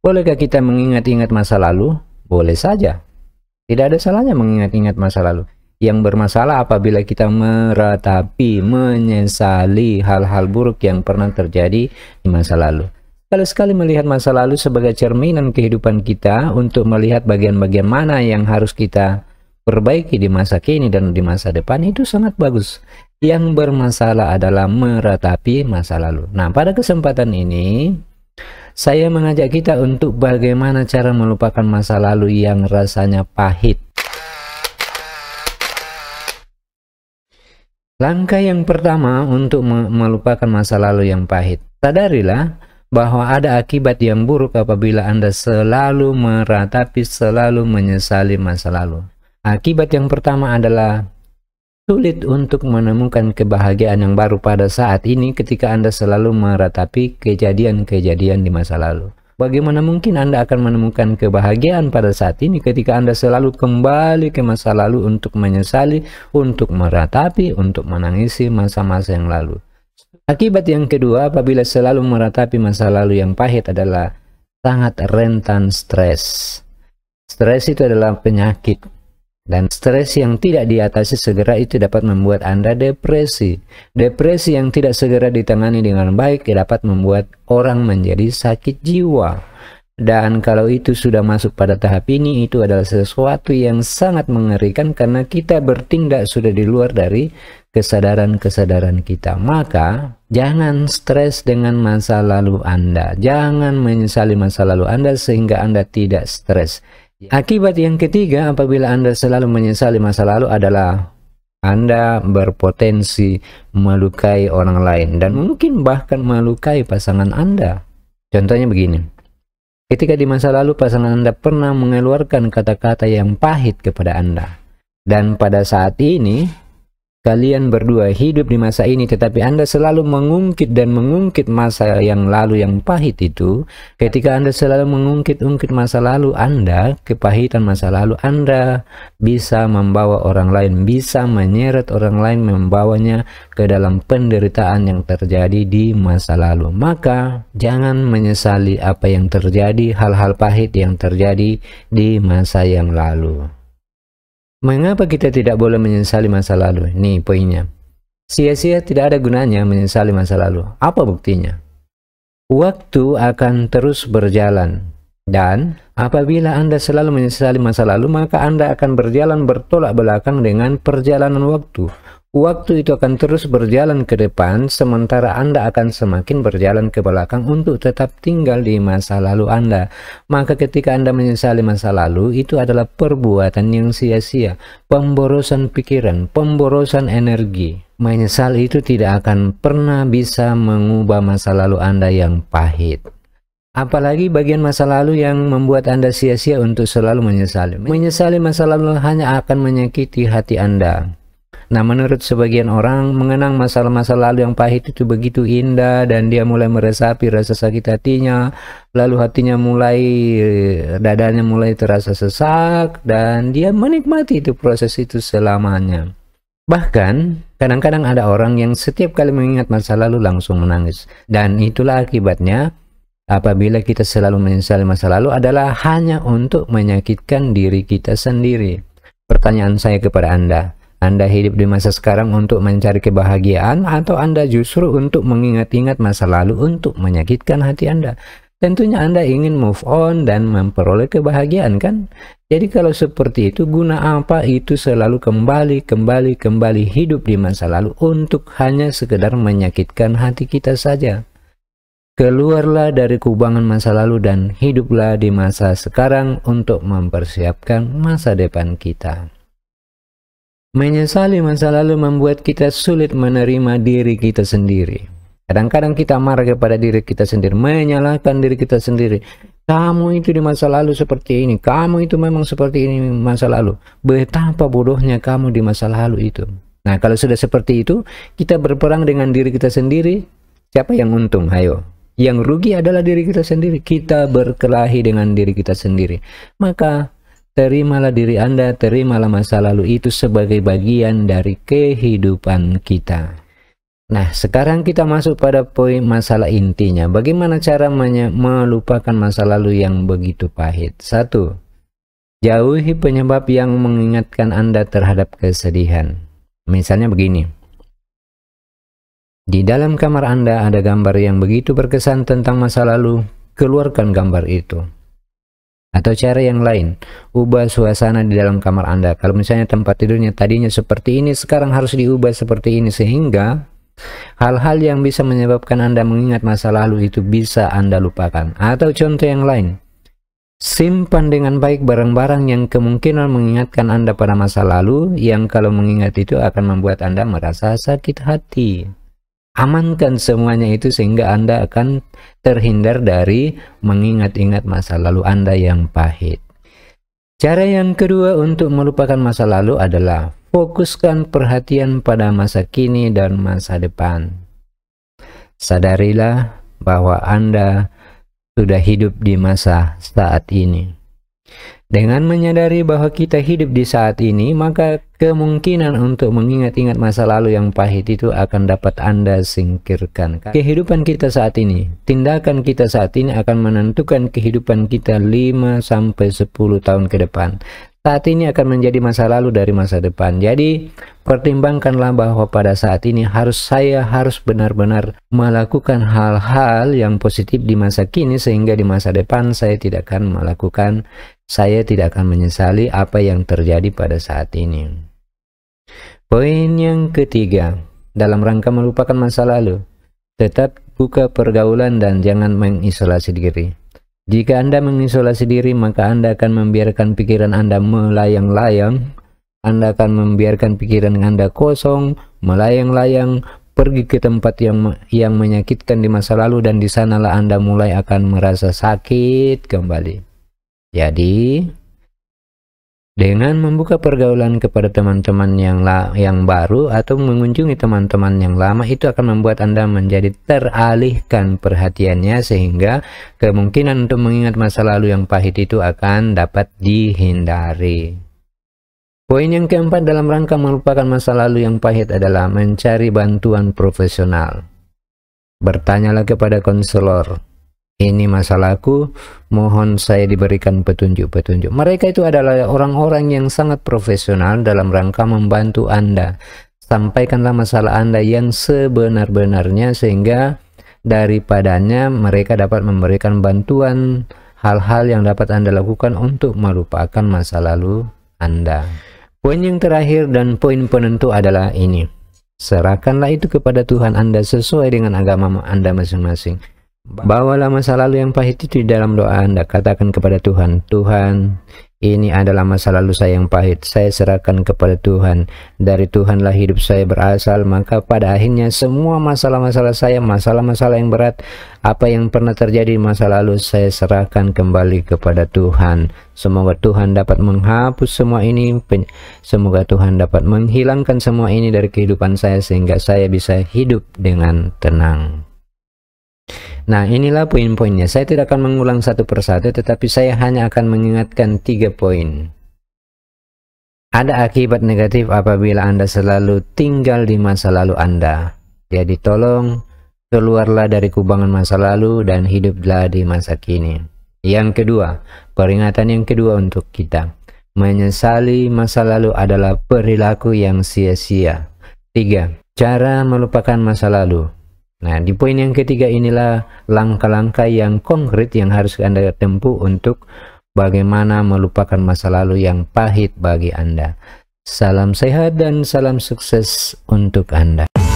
Bolehkah kita mengingat-ingat masa lalu? Boleh saja. Tidak ada salahnya mengingat-ingat masa lalu. Yang bermasalah apabila kita meratapi, menyesali hal-hal buruk yang pernah terjadi di masa lalu. kalau sekali melihat masa lalu sebagai cerminan kehidupan kita untuk melihat bagian-bagian mana yang harus kita perbaiki di masa kini dan di masa depan itu sangat bagus. Yang bermasalah adalah meratapi masa lalu. Nah, pada kesempatan ini saya mengajak kita untuk bagaimana cara melupakan masa lalu yang rasanya pahit. Langkah yang pertama untuk melupakan masa lalu yang pahit. Sadarilah bahwa ada akibat yang buruk apabila Anda selalu meratapi, selalu menyesali masa lalu. Akibat yang pertama adalah Sulit untuk menemukan kebahagiaan yang baru pada saat ini ketika Anda selalu meratapi kejadian-kejadian di masa lalu. Bagaimana mungkin Anda akan menemukan kebahagiaan pada saat ini ketika Anda selalu kembali ke masa lalu untuk menyesali, untuk meratapi, untuk menangisi masa-masa yang lalu? Akibat yang kedua, apabila selalu meratapi masa lalu yang pahit adalah sangat rentan stres. Stres itu adalah penyakit dan stres yang tidak diatasi segera itu dapat membuat Anda depresi. Depresi yang tidak segera ditangani dengan baik dapat membuat orang menjadi sakit jiwa. Dan kalau itu sudah masuk pada tahap ini, itu adalah sesuatu yang sangat mengerikan karena kita bertindak sudah di luar dari kesadaran-kesadaran kita. Maka, jangan stres dengan masa lalu Anda. Jangan menyesali masa lalu Anda sehingga Anda tidak stres Ya. Akibat yang ketiga apabila Anda selalu menyesali masa lalu adalah Anda berpotensi melukai orang lain dan mungkin bahkan melukai pasangan Anda. Contohnya begini. Ketika di masa lalu pasangan Anda pernah mengeluarkan kata-kata yang pahit kepada Anda. Dan pada saat ini Kalian berdua hidup di masa ini tetapi Anda selalu mengungkit dan mengungkit masa yang lalu yang pahit itu. Ketika Anda selalu mengungkit-ungkit masa lalu Anda, kepahitan masa lalu Anda bisa membawa orang lain, bisa menyeret orang lain membawanya ke dalam penderitaan yang terjadi di masa lalu. Maka jangan menyesali apa yang terjadi, hal-hal pahit yang terjadi di masa yang lalu. Mengapa kita tidak boleh menyesali masa lalu? Ini poinnya. Sia-sia tidak ada gunanya menyesali masa lalu. Apa buktinya? Waktu akan terus berjalan. Dan apabila Anda selalu menyesali masa lalu, maka Anda akan berjalan bertolak belakang dengan perjalanan waktu. Waktu itu akan terus berjalan ke depan, sementara Anda akan semakin berjalan ke belakang untuk tetap tinggal di masa lalu Anda. Maka ketika Anda menyesali masa lalu, itu adalah perbuatan yang sia-sia, pemborosan pikiran, pemborosan energi. Menyesal itu tidak akan pernah bisa mengubah masa lalu Anda yang pahit. Apalagi bagian masa lalu yang membuat Anda sia-sia untuk selalu menyesali. Menyesali masa lalu hanya akan menyakiti hati Anda. Nah, menurut sebagian orang, mengenang masa-masa lalu yang pahit itu begitu indah dan dia mulai meresapi rasa sakit hatinya, lalu hatinya mulai dadanya mulai terasa sesak dan dia menikmati itu proses itu selamanya. Bahkan kadang-kadang ada orang yang setiap kali mengingat masa lalu langsung menangis dan itulah akibatnya apabila kita selalu menyesali masa lalu adalah hanya untuk menyakitkan diri kita sendiri. Pertanyaan saya kepada Anda, anda hidup di masa sekarang untuk mencari kebahagiaan atau Anda justru untuk mengingat-ingat masa lalu untuk menyakitkan hati Anda? Tentunya Anda ingin move on dan memperoleh kebahagiaan kan? Jadi kalau seperti itu guna apa itu selalu kembali, kembali, kembali hidup di masa lalu untuk hanya sekedar menyakitkan hati kita saja. Keluarlah dari kubangan masa lalu dan hiduplah di masa sekarang untuk mempersiapkan masa depan kita. Menyesali masa lalu membuat kita sulit menerima diri kita sendiri. Kadang-kadang kita marah kepada diri kita sendiri, menyalahkan diri kita sendiri. Kamu itu di masa lalu seperti ini, kamu itu memang seperti ini masa lalu. Betapa bodohnya kamu di masa lalu itu. Nah, kalau sudah seperti itu, kita berperang dengan diri kita sendiri. Siapa yang untung? Ayo. Yang rugi adalah diri kita sendiri. Kita berkelahi dengan diri kita sendiri. Maka Terimalah diri Anda, terimalah masa lalu itu sebagai bagian dari kehidupan kita. Nah, sekarang kita masuk pada poin masalah intinya. Bagaimana cara melupakan masa lalu yang begitu pahit? Satu, jauhi penyebab yang mengingatkan Anda terhadap kesedihan. Misalnya begini. Di dalam kamar Anda ada gambar yang begitu berkesan tentang masa lalu, keluarkan gambar itu. Atau cara yang lain, ubah suasana di dalam kamar Anda. Kalau misalnya tempat tidurnya tadinya seperti ini, sekarang harus diubah seperti ini sehingga hal-hal yang bisa menyebabkan Anda mengingat masa lalu itu bisa Anda lupakan. Atau contoh yang lain, simpan dengan baik barang-barang yang kemungkinan mengingatkan Anda pada masa lalu yang kalau mengingat itu akan membuat Anda merasa sakit hati amankan semuanya itu sehingga Anda akan terhindar dari mengingat-ingat masa lalu Anda yang pahit. Cara yang kedua untuk melupakan masa lalu adalah fokuskan perhatian pada masa kini dan masa depan. Sadarilah bahwa Anda sudah hidup di masa saat ini. Dengan menyadari bahwa kita hidup di saat ini, maka kemungkinan untuk mengingat-ingat masa lalu yang pahit itu akan dapat Anda singkirkan. Kehidupan kita saat ini, tindakan kita saat ini akan menentukan kehidupan kita 5 10 tahun ke depan. Saat ini akan menjadi masa lalu dari masa depan. Jadi, pertimbangkanlah bahwa pada saat ini harus saya harus benar-benar melakukan hal-hal yang positif di masa kini sehingga di masa depan saya tidak akan melakukan saya tidak akan menyesali apa yang terjadi pada saat ini. Poin yang ketiga, dalam rangka melupakan masa lalu, tetap buka pergaulan dan jangan mengisolasi diri. Jika Anda mengisolasi diri, maka Anda akan membiarkan pikiran Anda melayang-layang, Anda akan membiarkan pikiran Anda kosong, melayang-layang, pergi ke tempat yang yang menyakitkan di masa lalu dan di sanalah Anda mulai akan merasa sakit kembali. Jadi dengan membuka pergaulan kepada teman-teman yang yang baru atau mengunjungi teman-teman yang lama itu akan membuat Anda menjadi teralihkan perhatiannya sehingga kemungkinan untuk mengingat masa lalu yang pahit itu akan dapat dihindari. Poin yang keempat dalam rangka melupakan masa lalu yang pahit adalah mencari bantuan profesional. Bertanyalah kepada konselor, ini masalahku mohon saya diberikan petunjuk-petunjuk mereka itu adalah orang-orang yang sangat profesional dalam rangka membantu Anda sampaikanlah masalah Anda yang sebenar-benarnya sehingga daripadanya mereka dapat memberikan bantuan hal-hal yang dapat Anda lakukan untuk melupakan masa lalu Anda poin yang terakhir dan poin penentu adalah ini serahkanlah itu kepada Tuhan Anda sesuai dengan agama Anda masing-masing Bawalah masa lalu yang pahit itu di dalam doa Anda. Katakan kepada Tuhan, Tuhan, ini adalah masa lalu saya yang pahit. Saya serahkan kepada Tuhan. Dari Tuhanlah hidup saya berasal, maka pada akhirnya semua masalah-masalah saya, masalah-masalah yang berat, apa yang pernah terjadi di masa lalu, saya serahkan kembali kepada Tuhan. Semoga Tuhan dapat menghapus semua ini. Semoga Tuhan dapat menghilangkan semua ini dari kehidupan saya sehingga saya bisa hidup dengan tenang. Nah, inilah poin-poinnya. Saya tidak akan mengulang satu persatu, tetapi saya hanya akan mengingatkan tiga poin. Ada akibat negatif apabila Anda selalu tinggal di masa lalu Anda. Jadi tolong keluarlah dari kubangan masa lalu dan hiduplah di masa kini. Yang kedua, peringatan yang kedua untuk kita. Menyesali masa lalu adalah perilaku yang sia-sia. Tiga, cara melupakan masa lalu. Nah, di poin yang ketiga inilah langkah-langkah yang konkret yang harus Anda tempuh untuk bagaimana melupakan masa lalu yang pahit bagi Anda. Salam sehat dan salam sukses untuk Anda.